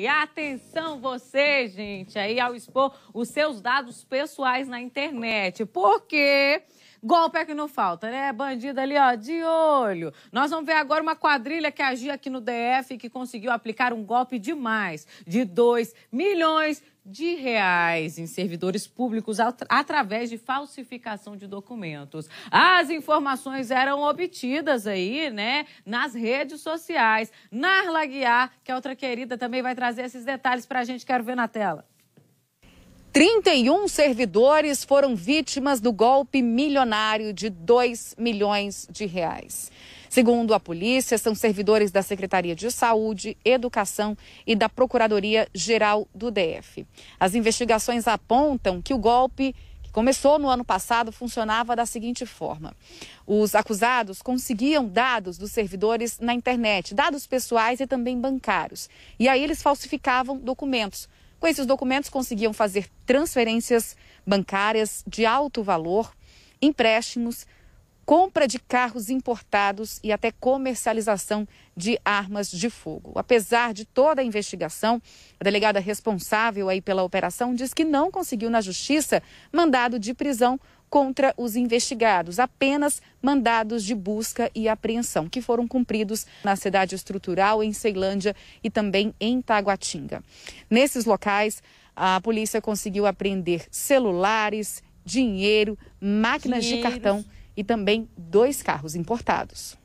E atenção você, gente, aí ao expor os seus dados pessoais na internet. Porque golpe é que não falta, né? Bandido ali, ó, de olho. Nós vamos ver agora uma quadrilha que agia aqui no DF e que conseguiu aplicar um golpe demais de 2 milhões de reais em servidores públicos através de falsificação de documentos. As informações eram obtidas aí, né, nas redes sociais. Narla Guiar, que é outra querida, também vai trazer esses detalhes para a gente. Quero ver na tela. 31 servidores foram vítimas do golpe milionário de 2 milhões de reais. Segundo a polícia, são servidores da Secretaria de Saúde, Educação e da Procuradoria Geral do DF. As investigações apontam que o golpe que começou no ano passado funcionava da seguinte forma: os acusados conseguiam dados dos servidores na internet, dados pessoais e também bancários. E aí eles falsificavam documentos com esses documentos, conseguiam fazer transferências bancárias de alto valor, empréstimos, compra de carros importados e até comercialização de armas de fogo. Apesar de toda a investigação, a delegada responsável aí pela operação diz que não conseguiu na justiça mandado de prisão contra os investigados, apenas mandados de busca e apreensão, que foram cumpridos na cidade estrutural, em Ceilândia e também em Taguatinga. Nesses locais, a polícia conseguiu apreender celulares, dinheiro, máquinas de cartão e também dois carros importados.